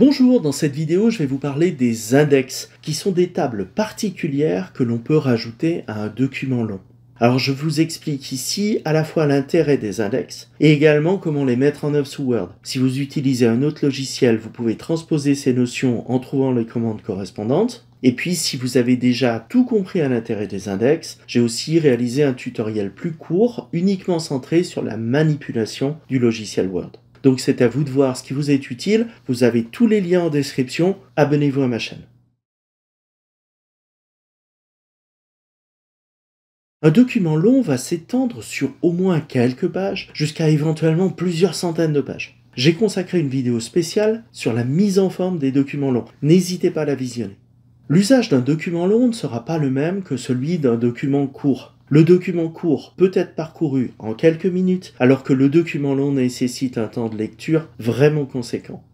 Bonjour, dans cette vidéo je vais vous parler des index, qui sont des tables particulières que l'on peut rajouter à un document long. Alors je vous explique ici à la fois l'intérêt des index et également comment les mettre en œuvre sous Word. Si vous utilisez un autre logiciel, vous pouvez transposer ces notions en trouvant les commandes correspondantes. Et puis si vous avez déjà tout compris à l'intérêt des index, j'ai aussi réalisé un tutoriel plus court uniquement centré sur la manipulation du logiciel Word. Donc c'est à vous de voir ce qui vous est utile. Vous avez tous les liens en description. Abonnez-vous à ma chaîne. Un document long va s'étendre sur au moins quelques pages, jusqu'à éventuellement plusieurs centaines de pages. J'ai consacré une vidéo spéciale sur la mise en forme des documents longs. N'hésitez pas à la visionner. L'usage d'un document long ne sera pas le même que celui d'un document court. Le document court peut être parcouru en quelques minutes, alors que le document long nécessite un temps de lecture vraiment conséquent.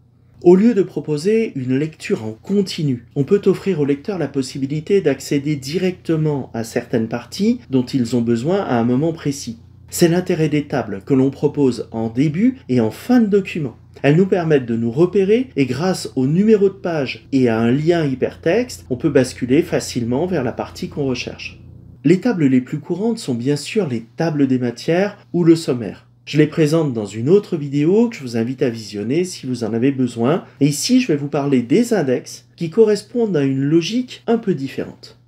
Au lieu de proposer une lecture en continu, on peut offrir au lecteur la possibilité d'accéder directement à certaines parties dont ils ont besoin à un moment précis. C'est l'intérêt des tables que l'on propose en début et en fin de document. Elles nous permettent de nous repérer et grâce au numéro de page et à un lien hypertexte, on peut basculer facilement vers la partie qu'on recherche. Les tables les plus courantes sont bien sûr les tables des matières ou le sommaire. Je les présente dans une autre vidéo que je vous invite à visionner si vous en avez besoin. Et ici, je vais vous parler des index qui correspondent à une logique un peu différente.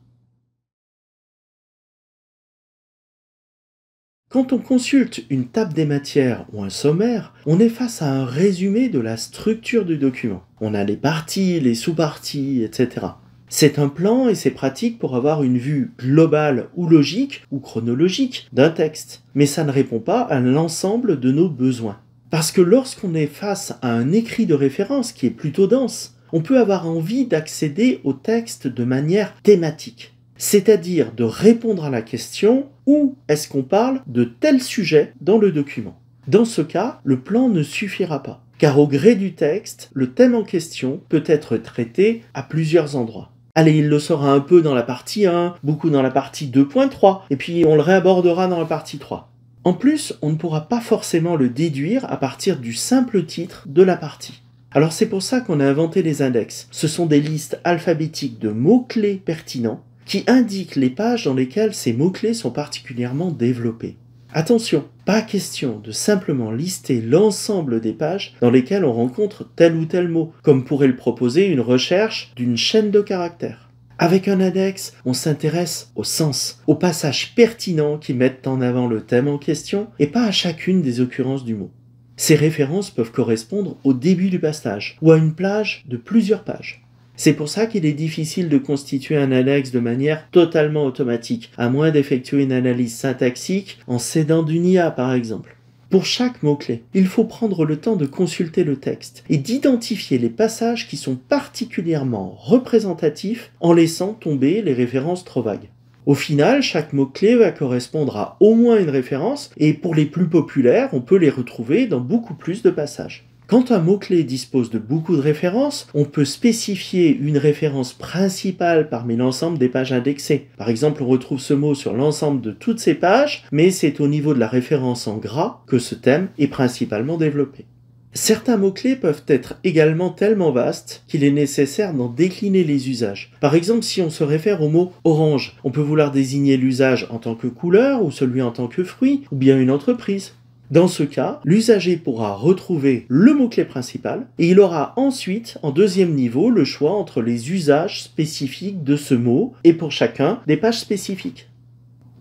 Quand on consulte une table des matières ou un sommaire, on est face à un résumé de la structure du document. On a les parties, les sous-parties, etc. C'est un plan et c'est pratique pour avoir une vue globale ou logique ou chronologique d'un texte, mais ça ne répond pas à l'ensemble de nos besoins. Parce que lorsqu'on est face à un écrit de référence qui est plutôt dense, on peut avoir envie d'accéder au texte de manière thématique, c'est-à-dire de répondre à la question où est-ce qu'on parle de tel sujet dans le document. Dans ce cas, le plan ne suffira pas, car au gré du texte, le thème en question peut être traité à plusieurs endroits. Allez, il le sera un peu dans la partie 1, beaucoup dans la partie 2.3, et puis on le réabordera dans la partie 3. En plus, on ne pourra pas forcément le déduire à partir du simple titre de la partie. Alors c'est pour ça qu'on a inventé les index. Ce sont des listes alphabétiques de mots-clés pertinents qui indiquent les pages dans lesquelles ces mots-clés sont particulièrement développés. Attention, pas question de simplement lister l'ensemble des pages dans lesquelles on rencontre tel ou tel mot, comme pourrait le proposer une recherche d'une chaîne de caractères. Avec un index, on s'intéresse au sens, aux passages pertinents qui mettent en avant le thème en question et pas à chacune des occurrences du mot. Ces références peuvent correspondre au début du passage ou à une plage de plusieurs pages. C'est pour ça qu'il est difficile de constituer un annexe de manière totalement automatique, à moins d'effectuer une analyse syntaxique en s'aidant d'une IA par exemple. Pour chaque mot-clé, il faut prendre le temps de consulter le texte et d'identifier les passages qui sont particulièrement représentatifs en laissant tomber les références trop vagues. Au final, chaque mot-clé va correspondre à au moins une référence et pour les plus populaires, on peut les retrouver dans beaucoup plus de passages. Quand un mot-clé dispose de beaucoup de références, on peut spécifier une référence principale parmi l'ensemble des pages indexées. Par exemple, on retrouve ce mot sur l'ensemble de toutes ces pages, mais c'est au niveau de la référence en gras que ce thème est principalement développé. Certains mots-clés peuvent être également tellement vastes qu'il est nécessaire d'en décliner les usages. Par exemple, si on se réfère au mot orange, on peut vouloir désigner l'usage en tant que couleur ou celui en tant que fruit, ou bien une entreprise. Dans ce cas, l'usager pourra retrouver le mot-clé principal et il aura ensuite, en deuxième niveau, le choix entre les usages spécifiques de ce mot et pour chacun des pages spécifiques.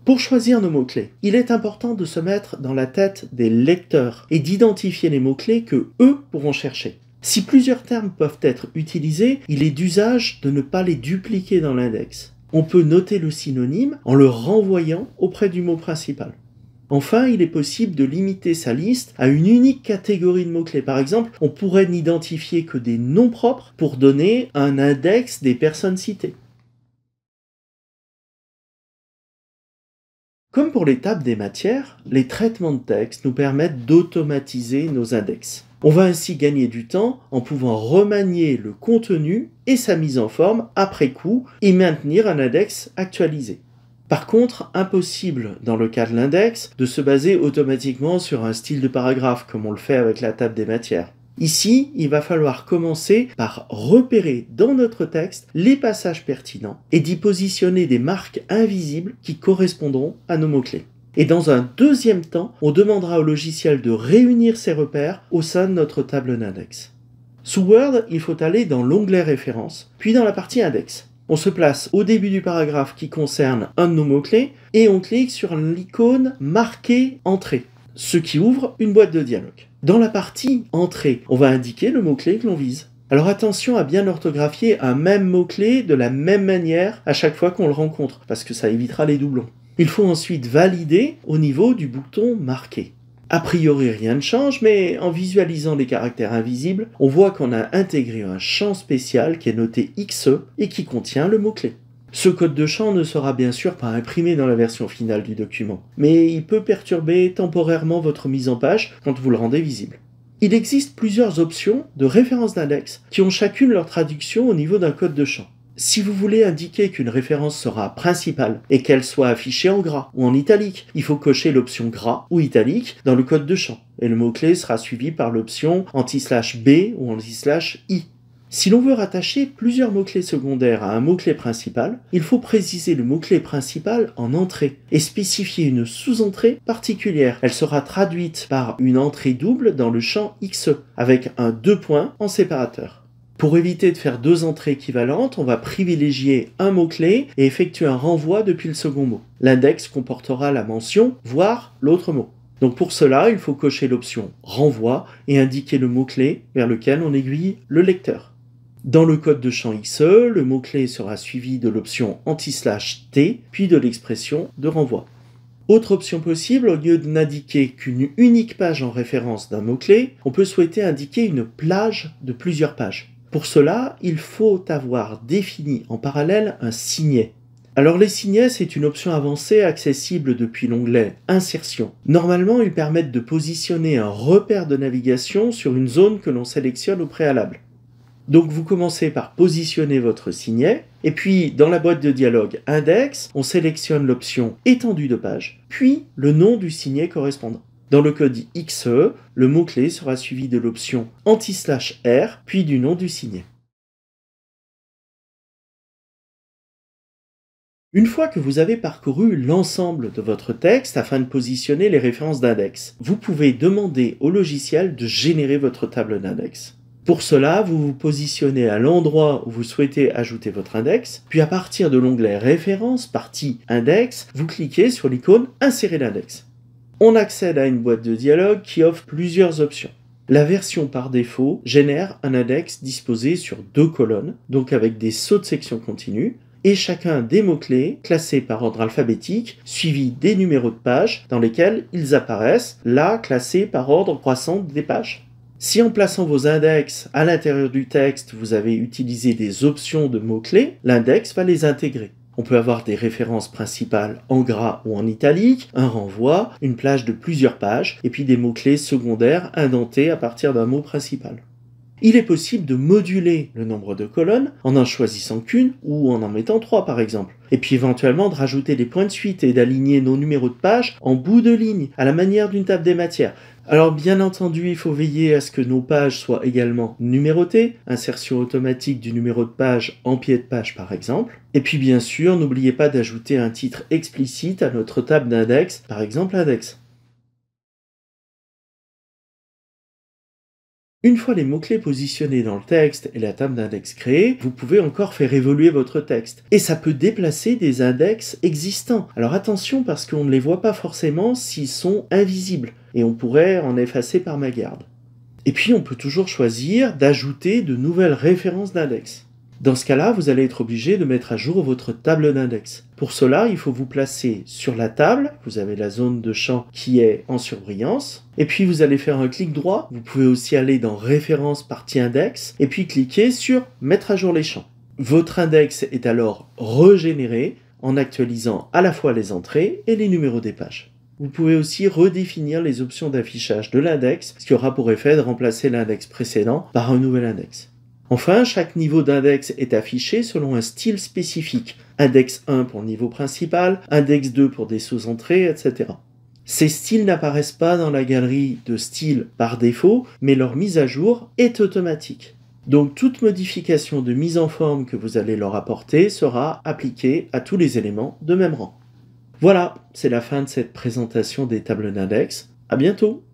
Pour choisir nos mots-clés, il est important de se mettre dans la tête des lecteurs et d'identifier les mots-clés que eux pourront chercher. Si plusieurs termes peuvent être utilisés, il est d'usage de ne pas les dupliquer dans l'index. On peut noter le synonyme en le renvoyant auprès du mot principal. Enfin, il est possible de limiter sa liste à une unique catégorie de mots-clés. Par exemple, on pourrait n'identifier que des noms propres pour donner un index des personnes citées. Comme pour l'étape des matières, les traitements de texte nous permettent d'automatiser nos index. On va ainsi gagner du temps en pouvant remanier le contenu et sa mise en forme après coup et maintenir un index actualisé. Par contre, impossible dans le cas de l'index de se baser automatiquement sur un style de paragraphe comme on le fait avec la table des matières. Ici, il va falloir commencer par repérer dans notre texte les passages pertinents et d'y positionner des marques invisibles qui correspondront à nos mots-clés. Et dans un deuxième temps, on demandera au logiciel de réunir ces repères au sein de notre table d'index. Sous Word, il faut aller dans l'onglet référence, puis dans la partie Index on se place au début du paragraphe qui concerne un de nos mots-clés et on clique sur l'icône Marquer entrée, ce qui ouvre une boîte de dialogue. Dans la partie entrée, on va indiquer le mot-clé que l'on vise. Alors attention à bien orthographier un même mot-clé de la même manière à chaque fois qu'on le rencontre, parce que ça évitera les doublons. Il faut ensuite valider au niveau du bouton Marquer ». A priori, rien ne change, mais en visualisant les caractères invisibles, on voit qu'on a intégré un champ spécial qui est noté XE et qui contient le mot-clé. Ce code de champ ne sera bien sûr pas imprimé dans la version finale du document, mais il peut perturber temporairement votre mise en page quand vous le rendez visible. Il existe plusieurs options de référence d'index qui ont chacune leur traduction au niveau d'un code de champ. Si vous voulez indiquer qu'une référence sera principale et qu'elle soit affichée en gras ou en italique, il faut cocher l'option gras ou italique dans le code de champ et le mot-clé sera suivi par l'option anti-slash B ou anti-slash I. Si l'on veut rattacher plusieurs mots-clés secondaires à un mot-clé principal, il faut préciser le mot-clé principal en entrée et spécifier une sous-entrée particulière. Elle sera traduite par une entrée double dans le champ XE avec un deux points en séparateur. Pour éviter de faire deux entrées équivalentes, on va privilégier un mot-clé et effectuer un renvoi depuis le second mot. L'index comportera la mention, voire l'autre mot. Donc pour cela, il faut cocher l'option renvoi et indiquer le mot-clé vers lequel on aiguille le lecteur. Dans le code de champ XE, le mot-clé sera suivi de l'option anti-slash T, puis de l'expression de renvoi. Autre option possible, au lieu de n'indiquer qu'une unique page en référence d'un mot-clé, on peut souhaiter indiquer une plage de plusieurs pages. Pour cela, il faut avoir défini en parallèle un signet. Alors les signets, c'est une option avancée accessible depuis l'onglet Insertion. Normalement, ils permettent de positionner un repère de navigation sur une zone que l'on sélectionne au préalable. Donc vous commencez par positionner votre signet, et puis dans la boîte de dialogue Index, on sélectionne l'option Étendue de page, puis le nom du signet correspondant. Dans le code XE, le mot-clé sera suivi de l'option anti-slash R, puis du nom du signé. Une fois que vous avez parcouru l'ensemble de votre texte afin de positionner les références d'index, vous pouvez demander au logiciel de générer votre table d'index. Pour cela, vous vous positionnez à l'endroit où vous souhaitez ajouter votre index, puis à partir de l'onglet Références, partie Index, vous cliquez sur l'icône Insérer l'index on accède à une boîte de dialogue qui offre plusieurs options. La version par défaut génère un index disposé sur deux colonnes, donc avec des sauts de section continue, et chacun des mots-clés classés par ordre alphabétique, suivi des numéros de pages dans lesquels ils apparaissent, là classés par ordre croissant des pages. Si en plaçant vos index à l'intérieur du texte, vous avez utilisé des options de mots-clés, l'index va les intégrer. On peut avoir des références principales en gras ou en italique, un renvoi, une plage de plusieurs pages, et puis des mots-clés secondaires indentés à partir d'un mot principal. Il est possible de moduler le nombre de colonnes en en choisissant qu'une ou en en mettant trois par exemple. Et puis éventuellement de rajouter des points de suite et d'aligner nos numéros de pages en bout de ligne à la manière d'une table des matières. Alors bien entendu, il faut veiller à ce que nos pages soient également numérotées, insertion automatique du numéro de page en pied de page par exemple. Et puis bien sûr, n'oubliez pas d'ajouter un titre explicite à notre table d'index, par exemple index. Une fois les mots-clés positionnés dans le texte et la table d'index créée, vous pouvez encore faire évoluer votre texte. Et ça peut déplacer des index existants. Alors attention parce qu'on ne les voit pas forcément s'ils sont invisibles. Et on pourrait en effacer par ma garde. Et puis on peut toujours choisir d'ajouter de nouvelles références d'index. Dans ce cas-là, vous allez être obligé de mettre à jour votre table d'index. Pour cela, il faut vous placer sur la table, vous avez la zone de champ qui est en surbrillance, et puis vous allez faire un clic droit, vous pouvez aussi aller dans référence partie index, et puis cliquer sur mettre à jour les champs. Votre index est alors régénéré en actualisant à la fois les entrées et les numéros des pages. Vous pouvez aussi redéfinir les options d'affichage de l'index, ce qui aura pour effet de remplacer l'index précédent par un nouvel index. Enfin, chaque niveau d'index est affiché selon un style spécifique. Index 1 pour niveau principal, index 2 pour des sous-entrées, etc. Ces styles n'apparaissent pas dans la galerie de styles par défaut, mais leur mise à jour est automatique. Donc toute modification de mise en forme que vous allez leur apporter sera appliquée à tous les éléments de même rang. Voilà, c'est la fin de cette présentation des tables d'index. À bientôt